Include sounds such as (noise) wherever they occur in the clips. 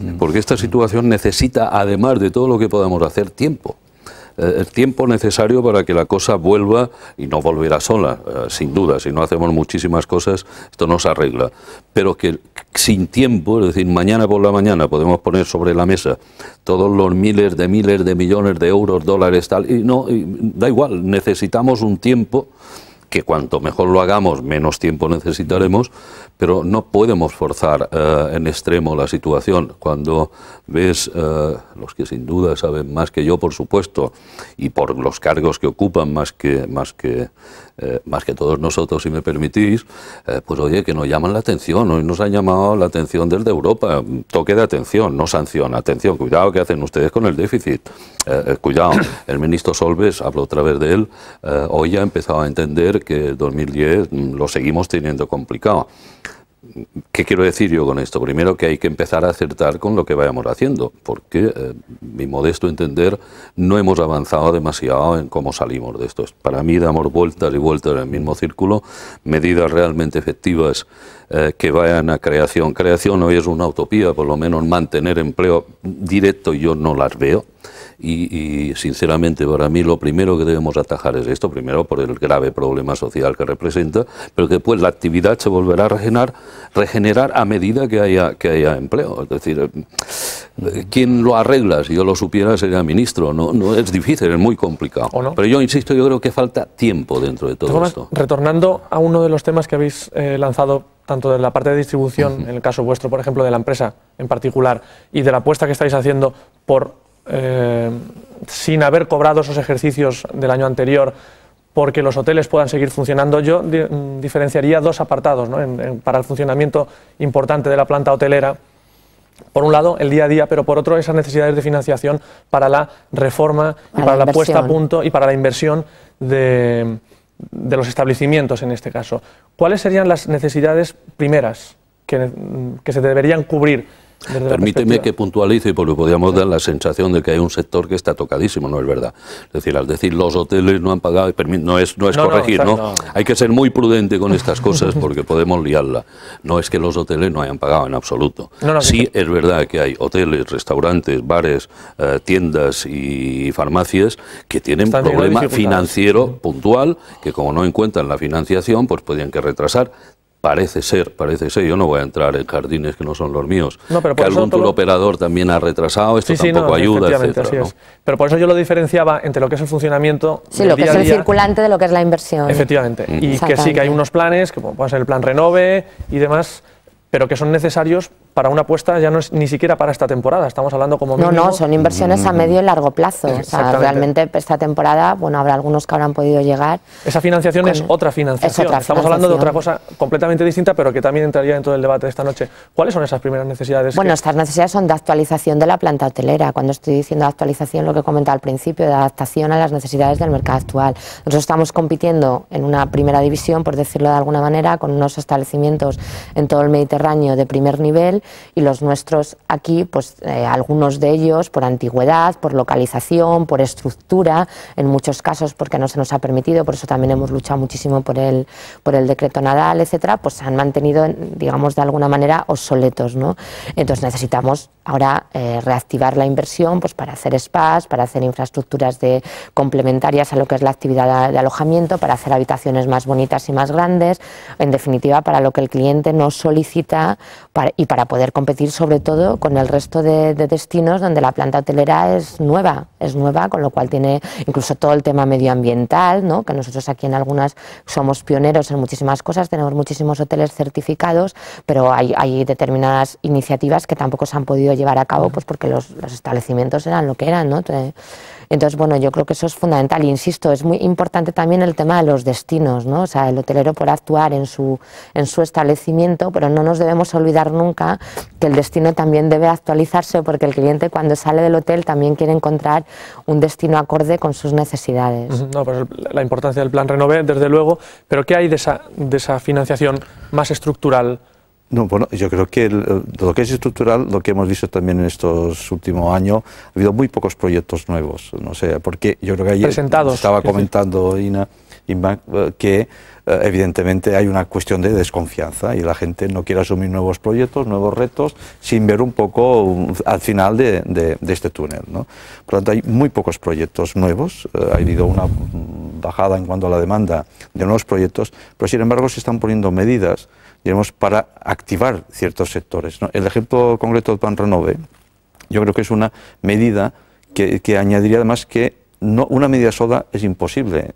Mm. porque esta situación necesita, además de todo lo que podamos hacer, tiempo eh, el tiempo necesario para que la cosa vuelva y no volverá sola, eh, sin duda. Si no hacemos muchísimas cosas, esto no se arregla. Pero que sin tiempo, es decir, mañana por la mañana podemos poner sobre la mesa todos los miles de miles de millones de euros, dólares, tal, y no, da igual, necesitamos un tiempo que cuanto mejor lo hagamos, menos tiempo necesitaremos, pero no podemos forzar eh, en extremo la situación. Cuando ves, eh, los que sin duda saben más que yo, por supuesto, y por los cargos que ocupan más que, más que, eh, más que todos nosotros, si me permitís, pues oye, que nos llaman la atención, hoy nos han llamado la atención desde Europa, toque de atención, no sanción, atención, cuidado que hacen ustedes con el déficit, cuidado, el ministro Solves, hablo otra vez de él, hoy ya ha empezado a entender que 2010 lo seguimos teniendo complicado. ¿Qué quiero decir yo con esto? Primero que hay que empezar a acertar con lo que vayamos haciendo, porque eh, mi modesto entender no hemos avanzado demasiado en cómo salimos de esto. Para mí damos vueltas y vueltas en el mismo círculo, medidas realmente efectivas eh, que vayan a creación. Creación hoy es una utopía, por lo menos mantener empleo directo yo no las veo. Y, sinceramente para mí lo primero que debemos atajar es esto, primero por el grave problema social que representa, pero que pues la actividad se volverá a regenerar, a medida que haya, que haya empleo. Es decir, eh, quien lo arregla, si yo lo supiera, sería ministro. No, no es difícil, es muy complicado. Pero yo insisto, yo creo que falta tiempo dentro de todo esto. Retornando a uno de los temas que habéis eh, lanzado tanto de la parte de distribución, en el caso vuestro, por ejemplo, de la empresa en particular, y de la apuesta que estáis haciendo por eh, sin haber cobrado esos ejercicios del año anterior porque los hoteles puedan seguir funcionando, yo mm, diferenciaría dos apartados ¿no? para el funcionamiento importante de la planta hotelera. Por un lado, el día a día, pero por otro, esas necesidades de financiación para la reforma y para, la, puesta a punto y para la inversión de, los establecimientos en este caso. ¿Cuáles serían las necesidades primeras que se deberían cubrir Permíteme que puntualice, porque podríamos dar la sensación de que hay un sector que está tocadísimo, no es verdad. Es decir, al decir los hoteles no han pagado, no es, no es corregir, no, Hay que ser muy prudente con estas cosas porque podemos liarla. No es que los hoteles no hayan pagado en absoluto. sí es verdad que hay hoteles, restaurantes, bares, eh, tiendas y farmacias que tienen problema financiero puntual, que como no encuentran la financiación, pues podrían que retrasar Parece ser, parece ser, yo no voy a entrar en jardines que no son los míos, que algún tour operador también ha retrasado, esto tampoco ayuda, etcétera, Pero por eso yo lo diferenciaba entre lo que es el funcionamiento lo que es el circulante de lo que es la inversión. Efectivamente, y que sí que hay unos planes, como puede ser el plan Renove y demás, pero que son necesarios para una apuesta ya no es ni siquiera para esta temporada, estamos hablando como No, no, son inversiones a medio y largo plazo. O sea, realmente esta temporada, bueno, habrá algunos que habrán podido llegar. Esa financiación es otra financiación. estamos hablando de otra cosa completamente distinta, pero que también entraría en todo el debate de esta noche. ¿Cuáles son esas primeras necesidades? Bueno, estas necesidades son de actualización de la planta hotelera. Cuando estoy diciendo actualización, lo que comentaba al principio, de adaptación a las necesidades del mercado actual. Nosotros estamos compitiendo en una primera división, por decirlo de alguna manera, con unos establecimientos en todo el Mediterráneo de primer nivel y los nuestros aquí, pues eh, algunos de ellos por antigüedad, por localización, por estructura, en muchos casos porque no se nos ha permitido, por eso también hemos luchado muchísimo por el, por el decreto Nadal, etcétera, pues se han mantenido, digamos, de alguna manera obsoletos, ¿no? Entonces necesitamos Ahora eh, reactivar la inversión pues, para hacer spas, para hacer infraestructuras de, complementarias a lo que es la actividad de alojamiento, para hacer habitaciones más bonitas y más grandes, en definitiva para lo que el cliente nos solicita y para poder competir sobre todo con el resto de, destinos donde la planta hotelera es nueva, es nueva, con lo cual tiene incluso todo el tema medioambiental, ¿no? que nosotros aquí en algunas somos pioneros en muchísimas cosas, tenemos muchísimos hoteles certificados, pero hay, hay determinadas iniciativas que tampoco se han podido llevar a cabo, pues porque los, establecimientos eran lo que eran, ¿no? Entonces, bueno, yo creo que eso es fundamental. Insisto, es muy importante también el tema de los destinos, ¿no? O sea, el hotelero puede actuar en su, en su establecimiento, pero no nos debemos olvidar nunca que el destino también debe actualizarse, porque el cliente cuando sale del hotel también quiere encontrar un destino acorde con sus necesidades. No, pues la importancia del plan Renové, desde luego, pero ¿qué hay de esa, de esa financiación más estructural? No, bueno, yo creo que eh, lo que es estructural, lo que hemos visto también en estos últimos años, ha habido muy pocos proyectos nuevos. No sé, porque yo creo que ayer estaba comentando Ina, eh, que eh, evidentemente hay una cuestión de desconfianza y la gente no quiere asumir nuevos proyectos, nuevos retos, sin ver un poco mm, al final de, este túnel. ¿no? Por lo tanto, hay muy pocos proyectos nuevos, ha habido una mm, bajada en cuanto a la demanda de nuevos proyectos, pero sin embargo se están poniendo medidas para activar ciertos sectores. El ejemplo concreto del Plan Renove, yo creo que es una medida que, que, añadiría además que una medida sola es imposible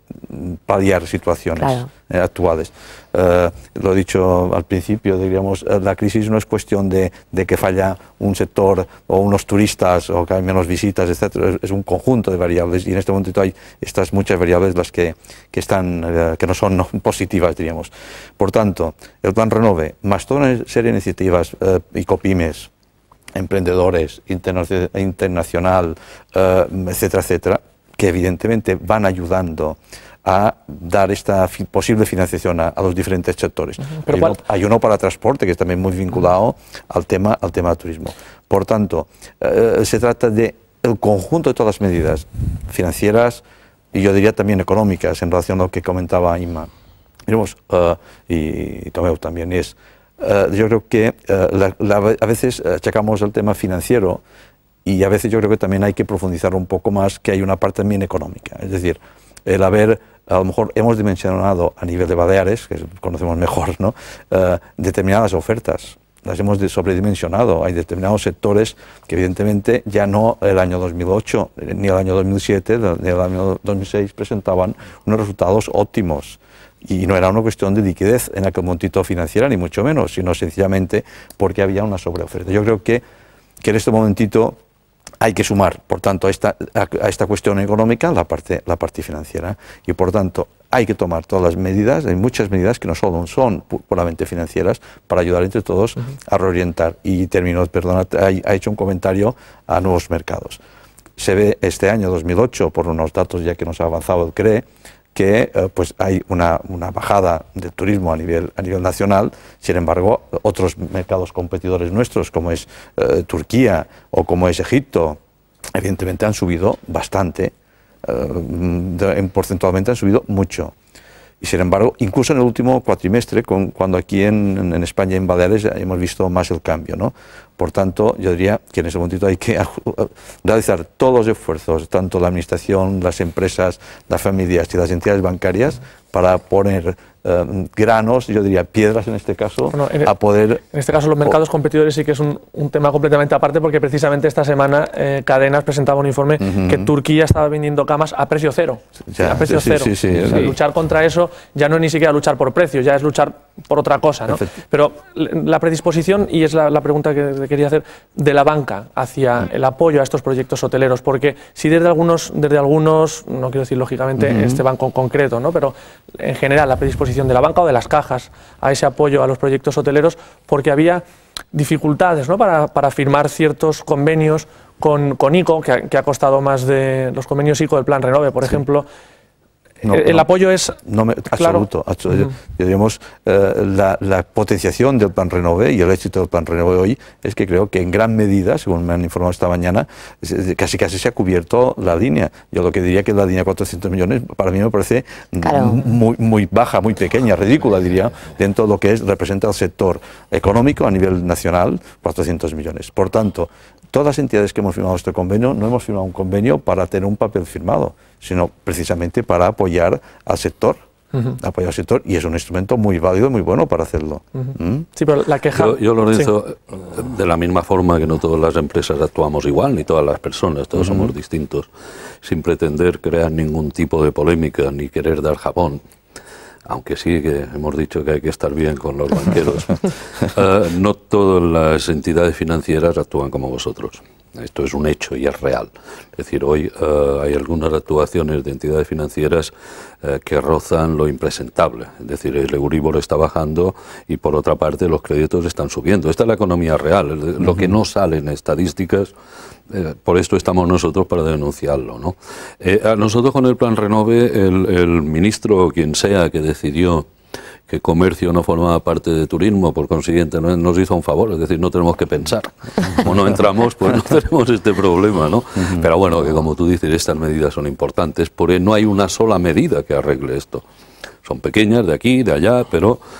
paliar situaciones eh, actuales. Eh, lo he dicho al principio, diríamos, eh, la crisis no es cuestión de, que falla un sector o unos turistas o que hay menos visitas, etc. Es, un conjunto de variables y en este momento hay estas muchas variables las que, están, que no son (laughs) positivas, diríamos. Por tanto, el plan Renove, más toda una serie de iniciativas y copymes, emprendedores, internacional, etcétera, etcétera, que evidentemente van ayudando a dar esta posible financiación a, los diferentes sectores. Pero hay, uno, para transporte, que es también muy vinculado al tema al tema del turismo. Por tanto, eh, se trata de el conjunto de todas las medidas financieras y yo diría también económicas en relación a lo que comentaba Inma. Miremos, eh, y, también es, eh, yo creo que a veces achacamos el tema financiero y a veces yo creo que también hay que profundizar un poco más que hay una parte también económica. Es decir, el haber, a lo mejor hemos dimensionado a nivel de Baleares, que conocemos mejor, ¿no? Eh, determinadas ofertas. Las hemos sobredimensionado. Hay determinados sectores que evidentemente ya no el año 2008, eh, ni el año 2007, ni el año 2006 presentaban unos resultados óptimos y no era una cuestión de liquidez en aquel momentito financiera, ni mucho menos, sino sencillamente porque había una sobreoferta. Yo creo que, que en este momentito hay que sumar, por tanto, a esta, cuestión económica la parte, financiera. Y, por tanto, hay que tomar todas las medidas, hay muchas medidas que no solo son puramente financieras, para ayudar entre todos a reorientar. Y termino, perdona, ha, hecho un comentario a nuevos mercados. Se ve este año 2008, por unos datos ya que nos ha avanzado el CRE, que eh, pues hay una, bajada de turismo a nivel, a nivel nacional, sin embargo, otros mercados competidores nuestros, como es eh, Turquía o como es Egipto, evidentemente han subido bastante, eh, en porcentualmente han subido mucho. Y sin embargo, incluso en el último cuatrimestre, cuando aquí en, España, en Baleares, hemos visto más el cambio. Por tanto, yo diría que en ese momento hay que (laughs) realizar todos los esfuerzos, tanto la Administración, las empresas, las familias y las entidades bancarias, para poner eh, granos, yo diría piedras en este caso, a e- poder... En este caso los mercados competidores sí que es un, tema completamente aparte porque precisamente esta semana eh, Cadenas presentaba un informe que Turquía estaba vendiendo camas a precio cero. a precio cero. luchar contra eso ya no es ni siquiera luchar por precios, ya es luchar por otra cosa. ¿no? Pero la predisposición, y es la, pregunta que quería hacer, de la banca hacia mm. el apoyo a estos proyectos hoteleros, porque si desde algunos, desde algunos no quiero decir lógicamente este banco en concreto, ¿no? pero en general la predisposición de la banca o de las cajas a ese apoyo a los proyectos hoteleros, porque había dificultades ¿no? para, firmar ciertos convenios con, con ICO, que ha, costado más de los convenios ICO del Plan Renove, por ejemplo el apoyo es... absoluto. Yo eh, la, potenciación del Plan Renove... y el éxito del Plan Renove hoy es que creo que en gran medida, según me han informado esta mañana, casi casi se ha cubierto la línea. Yo lo que diría que la línea 400 millones para mí me parece muy, muy baja, muy pequeña, ridícula, diría, dentro de lo que representa el sector económico a nivel nacional, 400 millones. Por tanto, Todas las entidades que hemos firmado este convenio no hemos firmado un convenio para tener un papel firmado, sino precisamente para apoyar al sector. apoyar al sector y es un instrumento muy válido, y muy bueno para hacerlo. ¿Mm? Sí, pero la queja... Yo, lo hizo eh, de la misma forma que no todas las empresas actuamos igual, ni todas las personas, todos somos distintos, sin pretender crear ningún tipo de polémica ni querer dar jabón, aunque sí que hemos dicho que hay que estar bien con los banqueros, (laughs) eh, no todas las entidades financieras actúan como vosotros. Esto es un hecho y es real. Es decir, hoy eh, hay algunas actuaciones de entidades financieras eh, que rozan lo impresentable. Es decir, el Euribor está bajando y por otra parte los créditos están subiendo. Esta es la economía real. Lo que no sale en estadísticas, eh, por esto estamos nosotros para denunciarlo. ¿no? a nosotros con el plan Renove, el ministro o quien sea que decidió que comercio no formaba parte de turismo, por consiguiente nos hizo un favor, es decir, no tenemos que pensar. Como no entramos, pues no (laughs) tenemos este problema, ¿no? Pero bueno, que como tú dices, estas medidas son importantes, porque no hay una sola medida que arregle esto. Son pequeñas de aquí, de allá, pero